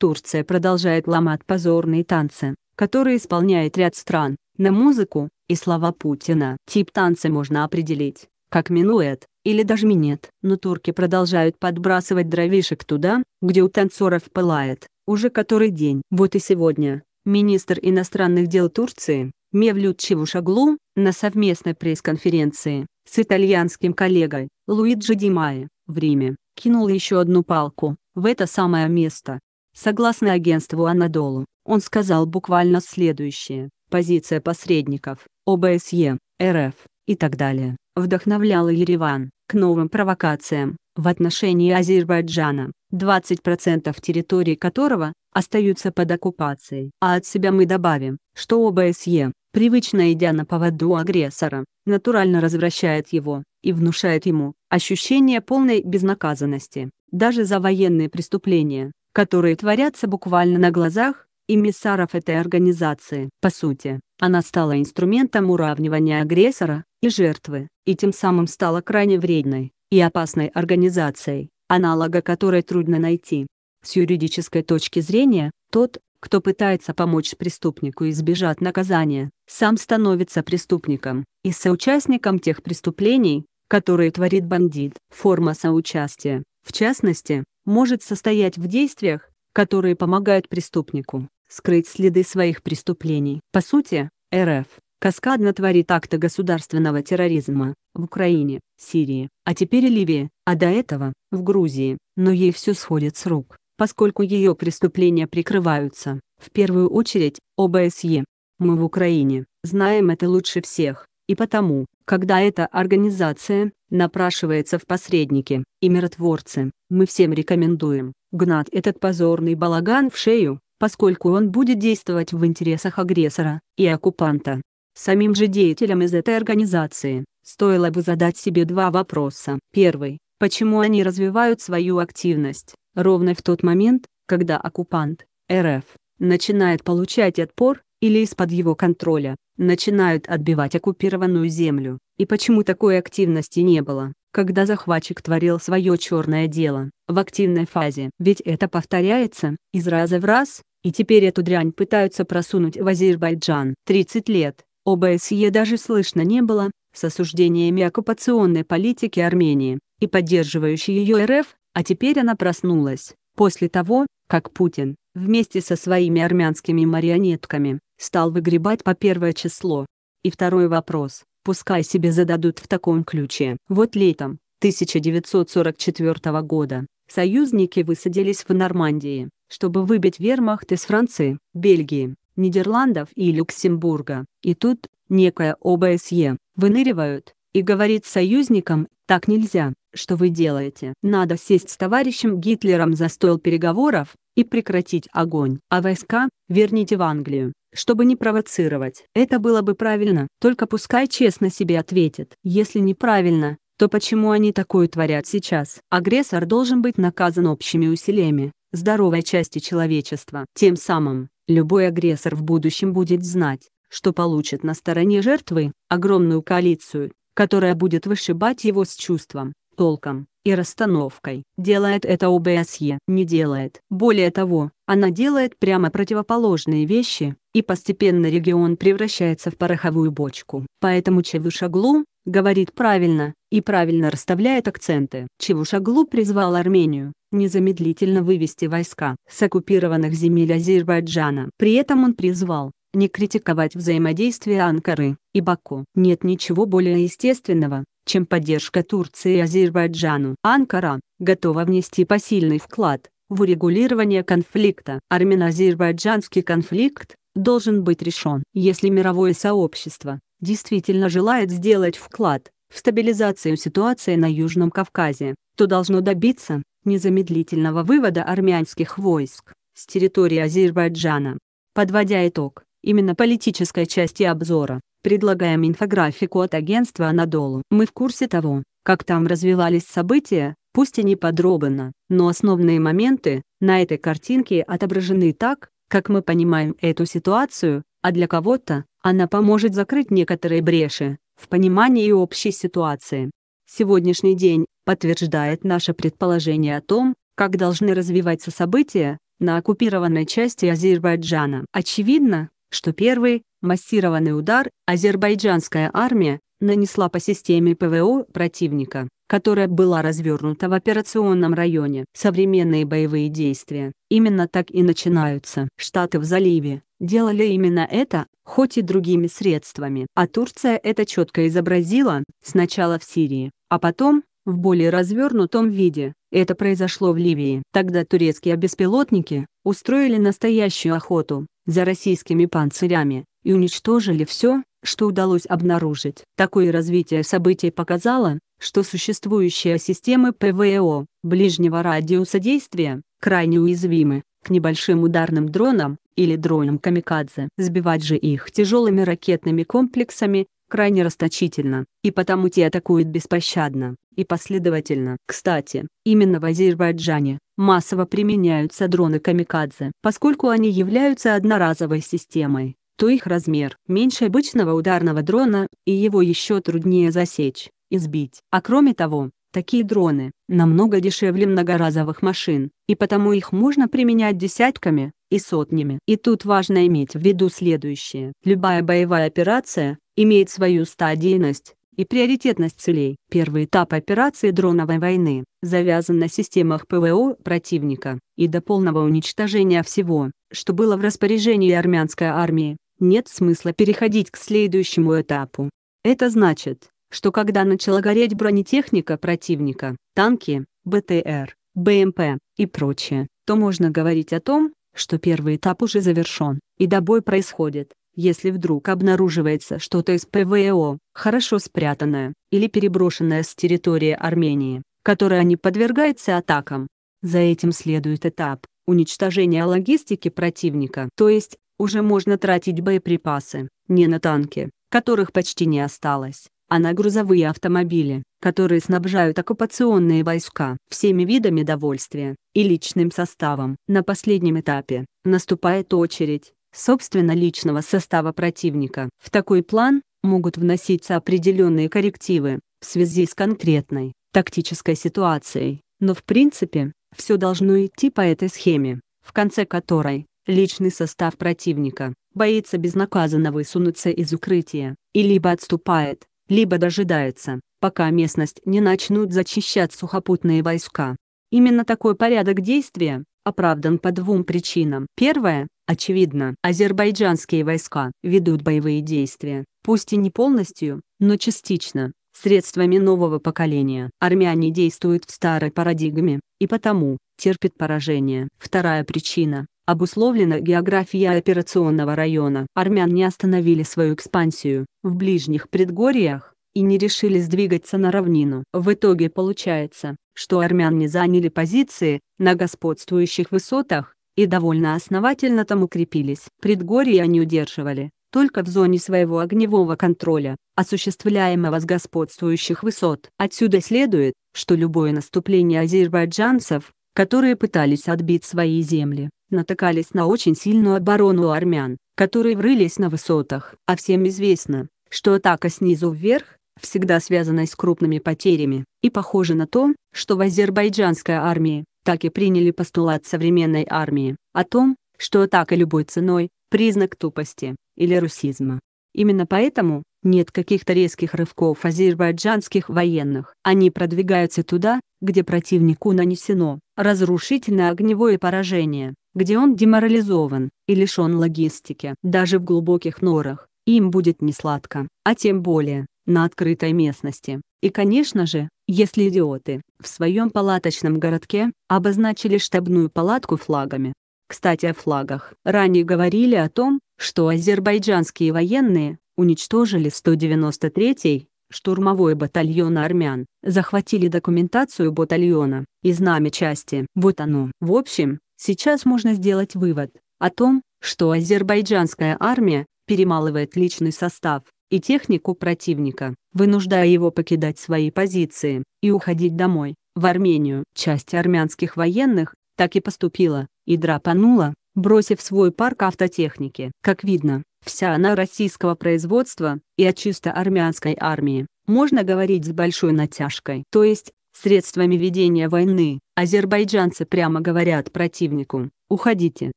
Турция продолжает ломать позорные танцы, которые исполняет ряд стран, на музыку, и слова Путина. Тип танца можно определить, как минуэт, или даже минет. Но турки продолжают подбрасывать дровишек туда, где у танцоров пылает, уже который день. Вот и сегодня, министр иностранных дел Турции, Мевлют Чевушаглу, на совместной пресс-конференции с итальянским коллегой Луиджи Димай в Риме, кинул еще одну палку в это самое место, Согласно агентству Анадолу, он сказал буквально следующее «позиция посредников, ОБСЕ, РФ и так далее» вдохновляла Ереван к новым провокациям в отношении Азербайджана, 20% территории которого остаются под оккупацией. А от себя мы добавим, что ОБСЕ, привычно идя на поводу агрессора, натурально развращает его и внушает ему ощущение полной безнаказанности, даже за военные преступления которые творятся буквально на глазах, эмиссаров этой организации. По сути, она стала инструментом уравнивания агрессора и жертвы, и тем самым стала крайне вредной и опасной организацией, аналога которой трудно найти. С юридической точки зрения, тот, кто пытается помочь преступнику избежать наказания, сам становится преступником и соучастником тех преступлений, которые творит бандит. Форма соучастия, в частности, может состоять в действиях, которые помогают преступнику скрыть следы своих преступлений. По сути, РФ каскадно творит акты государственного терроризма в Украине, Сирии, а теперь и Ливии, а до этого – в Грузии, но ей все сходит с рук, поскольку ее преступления прикрываются, в первую очередь, ОБСЕ. Мы в Украине знаем это лучше всех и потому, когда эта организация напрашивается в посреднике и миротворцы, мы всем рекомендуем гнать этот позорный балаган в шею, поскольку он будет действовать в интересах агрессора и оккупанта. Самим же деятелям из этой организации стоило бы задать себе два вопроса. Первый – почему они развивают свою активность ровно в тот момент, когда оккупант РФ начинает получать отпор или из-под его контроля, начинают отбивать оккупированную землю, и почему такой активности не было, когда захватчик творил свое черное дело, в активной фазе. Ведь это повторяется, из раза в раз, и теперь эту дрянь пытаются просунуть в Азербайджан. 30 лет, ОБСЕ даже слышно не было, с осуждениями оккупационной политики Армении, и поддерживающей ее РФ, а теперь она проснулась, после того, как Путин, вместе со своими армянскими марионетками, стал выгребать по первое число. И второй вопрос, пускай себе зададут в таком ключе. Вот летом 1944 года союзники высадились в Нормандии, чтобы выбить вермахт из Франции, Бельгии, Нидерландов и Люксембурга. И тут, некая ОБСЕ, выныривают, и говорит союзникам, так нельзя, что вы делаете? Надо сесть с товарищем Гитлером за стол переговоров, и прекратить огонь. А войска, верните в Англию чтобы не провоцировать. Это было бы правильно, только пускай честно себе ответит. Если неправильно, то почему они такое творят сейчас? Агрессор должен быть наказан общими усилиями, здоровой части человечества. Тем самым, любой агрессор в будущем будет знать, что получит на стороне жертвы огромную коалицию, которая будет вышибать его с чувством, толком и расстановкой. Делает это ОБСЕ? Не делает. Более того, она делает прямо противоположные вещи, и постепенно регион превращается в пороховую бочку. Поэтому Чевушаглу, говорит правильно, и правильно расставляет акценты. Чевушаглу призвал Армению, незамедлительно вывести войска с оккупированных земель Азербайджана. При этом он призвал, не критиковать взаимодействие Анкары и Баку. Нет ничего более естественного, чем поддержка Турции и Азербайджану. Анкара, готова внести посильный вклад, в урегулирование конфликта. Армяно-азербайджанский конфликт, должен быть решен. Если мировое сообщество действительно желает сделать вклад в стабилизацию ситуации на Южном Кавказе, то должно добиться незамедлительного вывода армянских войск с территории Азербайджана. Подводя итог, именно политической части обзора, предлагаем инфографику от агентства «Анадолу». Мы в курсе того, как там развивались события, пусть и не подробно, но основные моменты на этой картинке отображены так, как мы понимаем эту ситуацию, а для кого-то, она поможет закрыть некоторые бреши в понимании общей ситуации. Сегодняшний день подтверждает наше предположение о том, как должны развиваться события на оккупированной части Азербайджана. Очевидно, что первый массированный удар азербайджанская армия нанесла по системе ПВО противника, которая была развернута в операционном районе. Современные боевые действия именно так и начинаются. Штаты в заливе делали именно это, хоть и другими средствами. А Турция это четко изобразила, сначала в Сирии, а потом, в более развернутом виде, это произошло в Ливии. Тогда турецкие беспилотники устроили настоящую охоту за российскими панцирями и уничтожили все, что удалось обнаружить. Такое развитие событий показало, что существующие системы ПВО ближнего радиуса действия крайне уязвимы к небольшим ударным дронам или дронам камикадзе. Сбивать же их тяжелыми ракетными комплексами крайне расточительно, и потому те атакуют беспощадно и последовательно. Кстати, именно в Азербайджане массово применяются дроны камикадзе, поскольку они являются одноразовой системой то их размер меньше обычного ударного дрона, и его еще труднее засечь, избить. А кроме того, такие дроны намного дешевле многоразовых машин, и потому их можно применять десятками и сотнями. И тут важно иметь в виду следующее. Любая боевая операция имеет свою стадийность и приоритетность целей. Первый этап операции дроновой войны завязан на системах ПВО противника и до полного уничтожения всего, что было в распоряжении армянской армии, нет смысла переходить к следующему этапу. Это значит, что когда начала гореть бронетехника противника, танки, БТР, БМП и прочее, то можно говорить о том, что первый этап уже завершен, и добой происходит. Если вдруг обнаруживается что-то из ПВО, хорошо спрятанное, или переброшенное с территории Армении, которое не подвергается атакам. За этим следует этап уничтожения логистики противника, то есть уже можно тратить боеприпасы не на танки, которых почти не осталось, а на грузовые автомобили, которые снабжают оккупационные войска всеми видами довольствия и личным составом. На последнем этапе наступает очередь собственно личного состава противника. В такой план могут вноситься определенные коррективы в связи с конкретной тактической ситуацией, но в принципе все должно идти по этой схеме, в конце которой личный состав противника, боится безнаказанно высунуться из укрытия, и либо отступает, либо дожидается, пока местность не начнут зачищать сухопутные войска. Именно такой порядок действия оправдан по двум причинам. Первое, очевидно, азербайджанские войска ведут боевые действия, пусть и не полностью, но частично, средствами нового поколения. Армяне действуют в старой парадигме, и потому, терпят поражение. Вторая причина Обусловлена географией операционного района. Армян не остановили свою экспансию в ближних предгорьях и не решили сдвигаться на равнину. В итоге получается, что армяне заняли позиции на господствующих высотах и довольно основательно там укрепились. Предгорья они удерживали только в зоне своего огневого контроля, осуществляемого с господствующих высот. Отсюда следует, что любое наступление азербайджанцев, которые пытались отбить свои земли, натыкались на очень сильную оборону армян, которые врылись на высотах. А всем известно, что атака снизу вверх, всегда связана с крупными потерями, и похоже на то, что в азербайджанской армии, так и приняли постулат современной армии, о том, что атака любой ценой – признак тупости, или русизма. Именно поэтому, нет каких-то резких рывков азербайджанских военных. Они продвигаются туда, где противнику нанесено разрушительное огневое поражение, где он деморализован и лишен логистики. Даже в глубоких норах им будет несладко, а тем более на открытой местности. И конечно же, если идиоты в своем палаточном городке обозначили штабную палатку флагами. Кстати о флагах. Ранее говорили о том, что азербайджанские военные уничтожили 193-й штурмовой батальон армян, захватили документацию батальона и знамя части. Вот оно. В общем, сейчас можно сделать вывод о том, что азербайджанская армия перемалывает личный состав и технику противника, вынуждая его покидать свои позиции и уходить домой, в Армению. Часть армянских военных так и поступила, и драпанула, бросив свой парк автотехники. Как видно, вся она российского производства и от чисто армянской армии, можно говорить с большой натяжкой. То есть, средствами ведения войны, азербайджанцы прямо говорят противнику, уходите,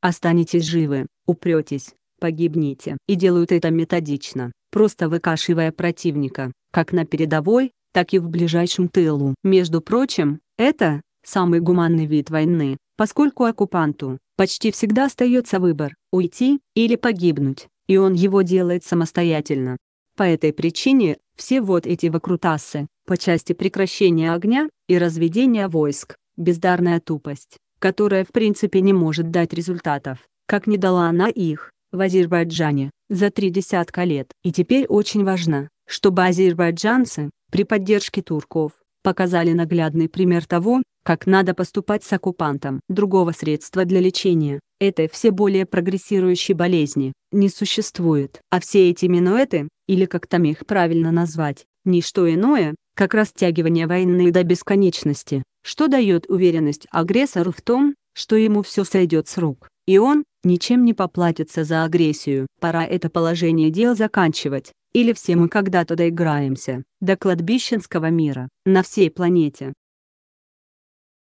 останетесь живы, упретесь, погибните. И делают это методично, просто выкашивая противника, как на передовой, так и в ближайшем тылу. Между прочим, это самый гуманный вид войны, поскольку оккупанту почти всегда остается выбор – уйти или погибнуть, и он его делает самостоятельно. По этой причине все вот эти выкрутасы по части прекращения огня и разведения войск – бездарная тупость, которая в принципе не может дать результатов, как не дала она их в Азербайджане за три десятка лет. И теперь очень важно, чтобы азербайджанцы при поддержке турков показали наглядный пример того, как надо поступать с оккупантом. Другого средства для лечения этой все более прогрессирующей болезни не существует. А все эти минуэты, или как там их правильно назвать, не что иное, как растягивание войны до бесконечности, что дает уверенность агрессору в том, что ему все сойдет с рук, и он, ничем не поплатится за агрессию. Пора это положение дел заканчивать, или все мы когда-то доиграемся, до кладбищенского мира, на всей планете.